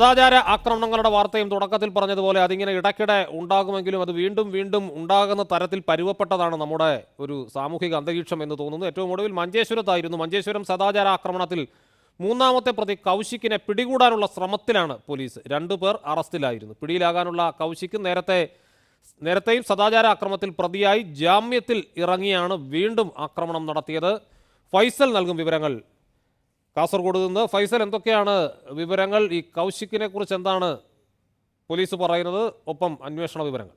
സദാചാര ആക്രമണങ്ങളുടെ വാർത്തയും തുടക്കത്തിൽ പറഞ്ഞതുപോലെ അതിങ്ങനെ ഇടയ്ക്കിടെ ഉണ്ടാകുമെങ്കിലും അത് വീണ്ടും വീണ്ടും ഉണ്ടാകുന്ന തരത്തിൽ പരുവപ്പെട്ടതാണ് നമ്മുടെ ഒരു സാമൂഹിക അന്തരീക്ഷം എന്ന് തോന്നുന്നു ഏറ്റവും ഒടുവിൽ മഞ്ചേശ്വരത്തായിരുന്നു മഞ്ചേശ്വരം സദാചാര ആക്രമണത്തിൽ മൂന്നാമത്തെ പ്രതി കൗശിക്കിനെ പിടികൂടാനുള്ള ശ്രമത്തിലാണ് പോലീസ് രണ്ടു പേർ അറസ്റ്റിലായിരുന്നു പിടിയിലാകാനുള്ള കൗശിക്ക് നേരത്തെ നേരത്തെയും സദാചാര ആക്രമണത്തിൽ പ്രതിയായി ജാമ്യത്തിൽ ഇറങ്ങിയാണ് വീണ്ടും ആക്രമണം നടത്തിയത് ഫൈസൽ നൽകും വിവരങ്ങൾ കാസർഗോഡ് നിന്ന് ഫൈസൽ എന്തൊക്കെയാണ് വിവരങ്ങൾ ഈ കൗശിക്കിനെ കുറിച്ച് എന്താണ് പോലീസ് പറയുന്നത് ഒപ്പം അന്വേഷണ വിവരങ്ങൾ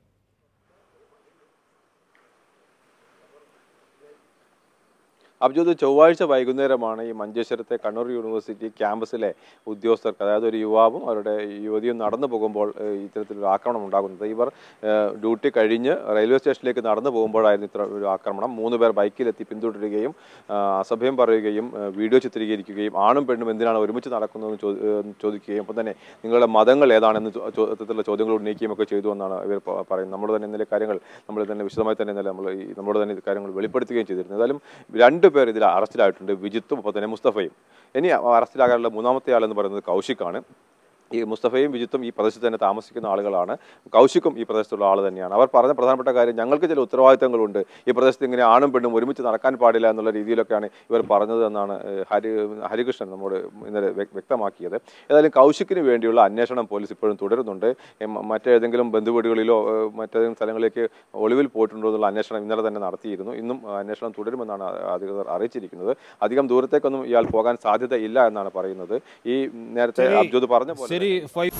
അബ്ജോദ് ചൊവ്വാഴ്ച വൈകുന്നേരമാണ് ഈ മഞ്ചേശ്വരത്തെ കണ്ണൂർ യൂണിവേഴ്സിറ്റി ക്യാമ്പസിലെ ഉദ്യോഗസ്ഥർക്ക് അതായത് ഒരു യുവാവും അവരുടെ യുവതിയും നടന്നു പോകുമ്പോൾ ഇത്തരത്തിലൊരു ആക്രമണം ഉണ്ടാകുന്നത് ഇവർ ഡ്യൂട്ടി കഴിഞ്ഞ് റെയിൽവേ സ്റ്റേഷനിലേക്ക് നടന്നു പോകുമ്പോഴായിരുന്നു ഇത്ര ഒരു ആക്രമണം മൂന്ന് പേർ ബൈക്കിലെത്തി പിന്തുടരുകയും അസഭ്യം പറയുകയും വീഡിയോ ചിത്രീകരിക്കുകയും ആണും പെണ്ണും എന്തിനാണ് ഒരുമിച്ച് നടക്കുന്നതെന്ന് ചോദിക്കുകയും അപ്പം തന്നെ നിങ്ങളുടെ മതങ്ങൾ ഏതാണെന്ന് തരത്തിലുള്ള ചോദ്യങ്ങൾ ഉന്നയിക്കുകയും ഒക്കെ ചെയ്തു എന്നാണ് ഇവർ പറയുന്നത് നമ്മൾ തന്നെ ഇന്നലെ കാര്യങ്ങൾ നമ്മൾ തന്നെ വിശദമായി തന്നെ ഇന്നലെ നമ്മൾ ഈ തന്നെ കാര്യങ്ങൾ വെളിപ്പെടുത്തുകയും ചെയ്തിരുന്നു ഏതായാലും രണ്ട് പേർ ഇതിൽ അറസ്റ്റിലായിട്ടുണ്ട് വിജിത്തും ഒപ്പം തന്നെ മുസ്തഫയും ഇനി അറസ്റ്റിലാകാനുള്ള മൂന്നാമത്തെ ആളെന്ന് പറയുന്നത് കൗശിക്കാണ് ഈ മുസ്തഫയും വിജിത്തും ഈ പ്രദേശത്ത് തന്നെ താമസിക്കുന്ന ആളുകളാണ് കൗശിക്കും ഈ പ്രദേശത്തുള്ള ആൾ തന്നെയാണ് അവർ പറഞ്ഞ പ്രധാനപ്പെട്ട കാര്യം ഞങ്ങൾക്ക് ചില ഉത്തരവാദിത്തങ്ങളുണ്ട് ഈ പ്രദേശത്ത് ഇങ്ങനെ ആണും പെണ്ണും ഒരുമിച്ച് നടക്കാൻ പാടില്ല എന്നുള്ള രീതിയിലൊക്കെയാണ് ഇവർ പറഞ്ഞത് എന്നാണ് ഹരി ഹരികൃഷ്ണൻ നമ്മോട് ഇന്നലെ വ്യക്തമാക്കിയത് ഏതായാലും കൗശിക്കിന് വേണ്ടിയുള്ള അന്വേഷണം പോലീസ് ഇപ്പോഴും തുടരുന്നുണ്ട് മറ്റേതെങ്കിലും ബന്ധുവീടുകളിലോ മറ്റേതെങ്കിലും സ്ഥലങ്ങളിലേക്ക് ഒളിവിൽ പോയിട്ടുണ്ടോ എന്നുള്ള അന്വേഷണം ഇന്നലെ തന്നെ നടത്തിയിരുന്നു ഇന്നും അന്വേഷണം തുടരുമെന്നാണ് അധികൃതർ അറിയിച്ചിരിക്കുന്നത് അധികം ദൂരത്തേക്കൊന്നും ഇയാൾ പോകാൻ സാധ്യത ഇല്ല എന്നാണ് പറയുന്നത് ഈ നേരത്തെ അബ്ജോദ് പറഞ്ഞ പോലെ ele foi.